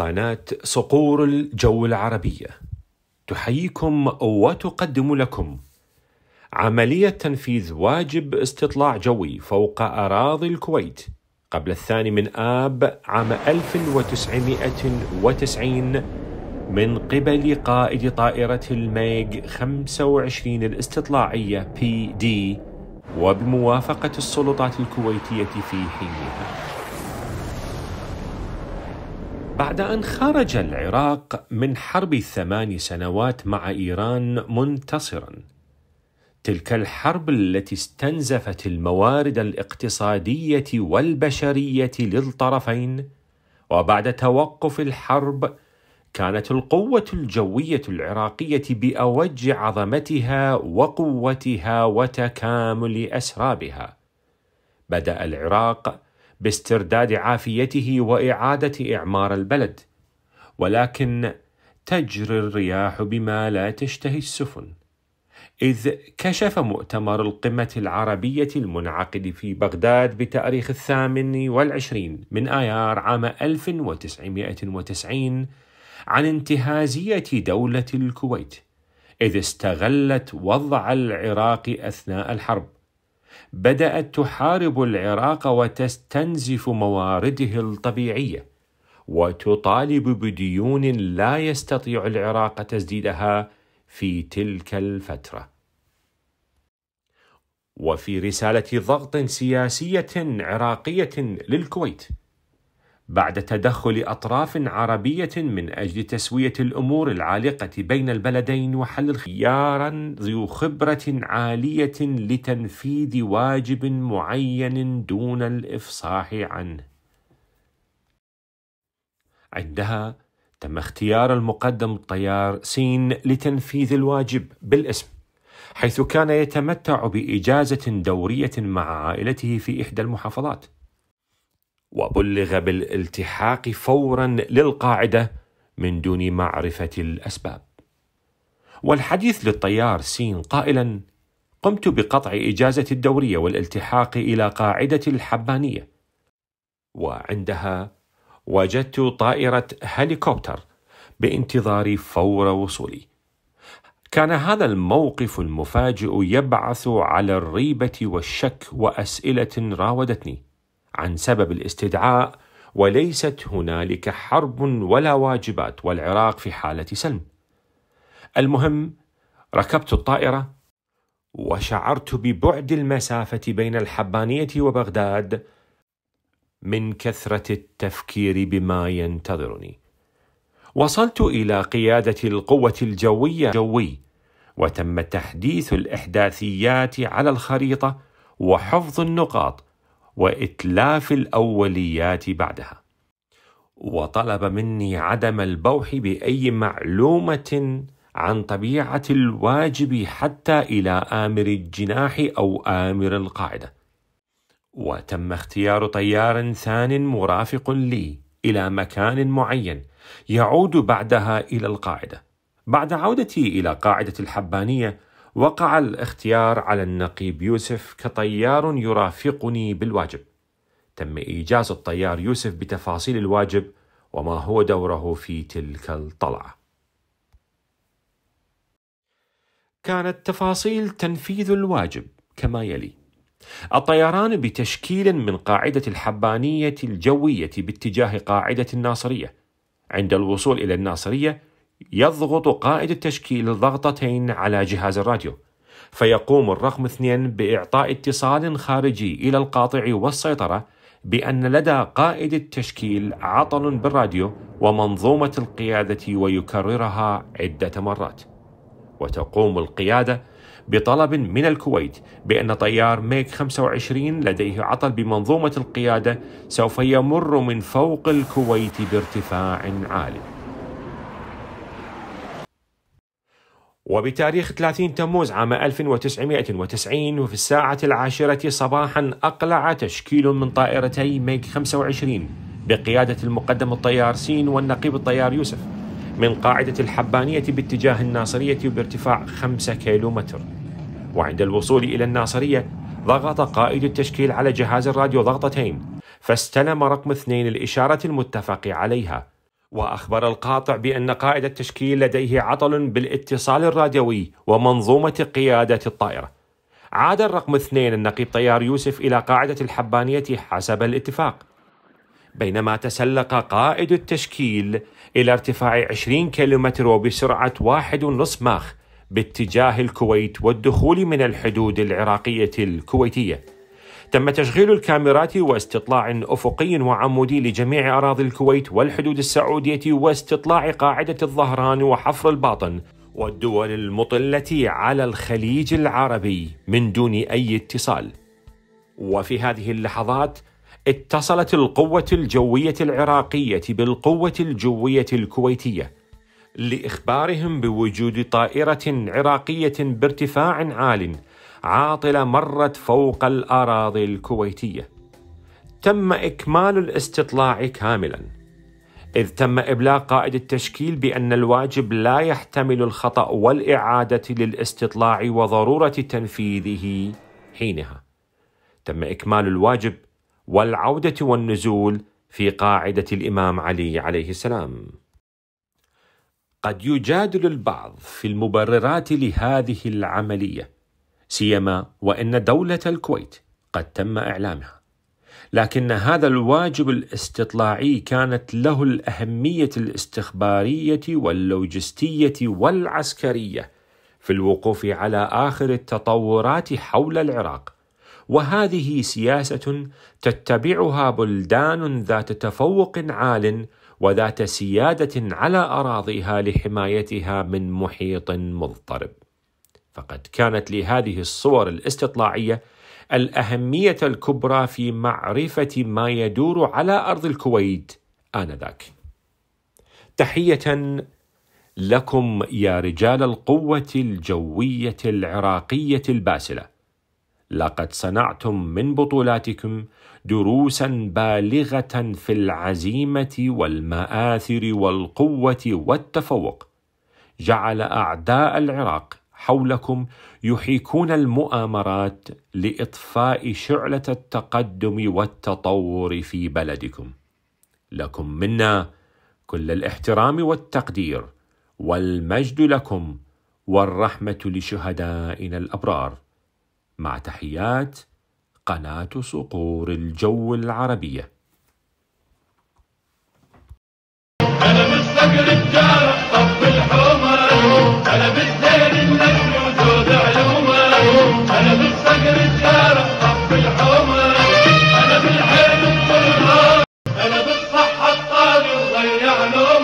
قناة صقور الجو العربية تحييكم وتقدم لكم عملية تنفيذ واجب استطلاع جوي فوق أراضي الكويت قبل الثاني من آب عام 1990 من قبل قائد طائرة الميغ 25 الاستطلاعية بي دي وبموافقة السلطات الكويتية في حينها بعد أن خرج العراق من حرب الثمان سنوات مع إيران منتصرا تلك الحرب التي استنزفت الموارد الاقتصادية والبشرية للطرفين وبعد توقف الحرب كانت القوة الجوية العراقية بأوج عظمتها وقوتها وتكامل أسرابها بدأ العراق باسترداد عافيته واعاده اعمار البلد ولكن تجري الرياح بما لا تشتهي السفن اذ كشف مؤتمر القمه العربيه المنعقد في بغداد بتاريخ الثامن والعشرين من ايار عام 1990 عن انتهازيه دوله الكويت اذ استغلت وضع العراق اثناء الحرب بدات تحارب العراق وتستنزف موارده الطبيعيه وتطالب بديون لا يستطيع العراق تسديدها في تلك الفتره وفي رساله ضغط سياسيه عراقيه للكويت بعد تدخل أطراف عربية من أجل تسوية الأمور العالقة بين البلدين وحل خيارا ذو خبرة عالية لتنفيذ واجب معين دون الإفصاح عنه. عندها تم اختيار المقدم الطيار سين لتنفيذ الواجب بالاسم حيث كان يتمتع بإجازة دورية مع عائلته في إحدى المحافظات وبلغ بالالتحاق فورا للقاعده من دون معرفه الاسباب والحديث للطيار سين قائلا قمت بقطع اجازه الدوريه والالتحاق الى قاعده الحبانيه وعندها وجدت طائره هليكوبتر بانتظاري فور وصولي كان هذا الموقف المفاجئ يبعث على الريبه والشك واسئله راودتني عن سبب الاستدعاء وليست هنالك حرب ولا واجبات والعراق في حاله سلم المهم ركبت الطائره وشعرت ببعد المسافه بين الحبانيه وبغداد من كثره التفكير بما ينتظرني وصلت الى قياده القوه الجويه جوي وتم تحديث الاحداثيات على الخريطه وحفظ النقاط واتلاف الاوليات بعدها وطلب مني عدم البوح باي معلومه عن طبيعه الواجب حتى الى امر الجناح او امر القاعده وتم اختيار طيار ثان مرافق لي الى مكان معين يعود بعدها الى القاعده بعد عودتي الى قاعده الحبانيه وقع الاختيار على النقيب يوسف كطيار يرافقني بالواجب تم إيجاز الطيار يوسف بتفاصيل الواجب وما هو دوره في تلك الطلعة كانت تفاصيل تنفيذ الواجب كما يلي الطيران بتشكيل من قاعدة الحبانية الجوية باتجاه قاعدة الناصرية عند الوصول إلى الناصرية يضغط قائد التشكيل ضغطتين على جهاز الراديو فيقوم الرقم اثنين بإعطاء اتصال خارجي إلى القاطع والسيطرة بأن لدى قائد التشكيل عطل بالراديو ومنظومة القيادة ويكررها عدة مرات وتقوم القيادة بطلب من الكويت بأن طيار ميك 25 لديه عطل بمنظومة القيادة سوف يمر من فوق الكويت بارتفاع عالٍ وبتاريخ 30 تموز عام 1990 وفي الساعة العاشرة صباحا أقلع تشكيل من طائرتي ميج 25 بقيادة المقدم الطيار سين والنقيب الطيار يوسف من قاعدة الحبانية باتجاه الناصرية بارتفاع 5 كيلومتر وعند الوصول إلى الناصرية ضغط قائد التشكيل على جهاز الراديو ضغطتين فاستلم رقم اثنين الإشارة المتفق عليها وأخبر القاطع بأن قائد التشكيل لديه عطل بالاتصال الراديوي ومنظومة قيادة الطائرة عاد الرقم اثنين النقيب طيار يوسف إلى قاعدة الحبانية حسب الاتفاق بينما تسلق قائد التشكيل إلى ارتفاع 20 كيلومتر وبسرعة واحد ونصف ماخ باتجاه الكويت والدخول من الحدود العراقية الكويتية تم تشغيل الكاميرات واستطلاع أفقي وعمودي لجميع أراضي الكويت والحدود السعودية واستطلاع قاعدة الظهران وحفر الباطن والدول المطلة على الخليج العربي من دون أي اتصال وفي هذه اللحظات اتصلت القوة الجوية العراقية بالقوة الجوية الكويتية لإخبارهم بوجود طائرة عراقية بارتفاع عال عاطلة مرت فوق الأراضي الكويتية تم إكمال الاستطلاع كاملا إذ تم إبلاغ قائد التشكيل بأن الواجب لا يحتمل الخطأ والإعادة للاستطلاع وضرورة تنفيذه حينها تم إكمال الواجب والعودة والنزول في قاعدة الإمام علي عليه السلام قد يجادل البعض في المبررات لهذه العمليه سيما وان دوله الكويت قد تم اعلامها لكن هذا الواجب الاستطلاعي كانت له الاهميه الاستخباريه واللوجستيه والعسكريه في الوقوف على اخر التطورات حول العراق وهذه سياسه تتبعها بلدان ذات تفوق عال وذات سياده على اراضيها لحمايتها من محيط مضطرب فقد كانت لهذه الصور الاستطلاعيه الاهميه الكبرى في معرفه ما يدور على ارض الكويت انذاك. تحيه لكم يا رجال القوه الجويه العراقيه الباسله. لقد صنعتم من بطولاتكم دروسا بالغه في العزيمه والماثر والقوه والتفوق. جعل اعداء العراق حولكم يحيكون المؤامرات لاطفاء شعله التقدم والتطور في بلدكم لكم منا كل الاحترام والتقدير والمجد لكم والرحمه لشهدائنا الابرار مع تحيات قناه صقور الجو العربيه والنعم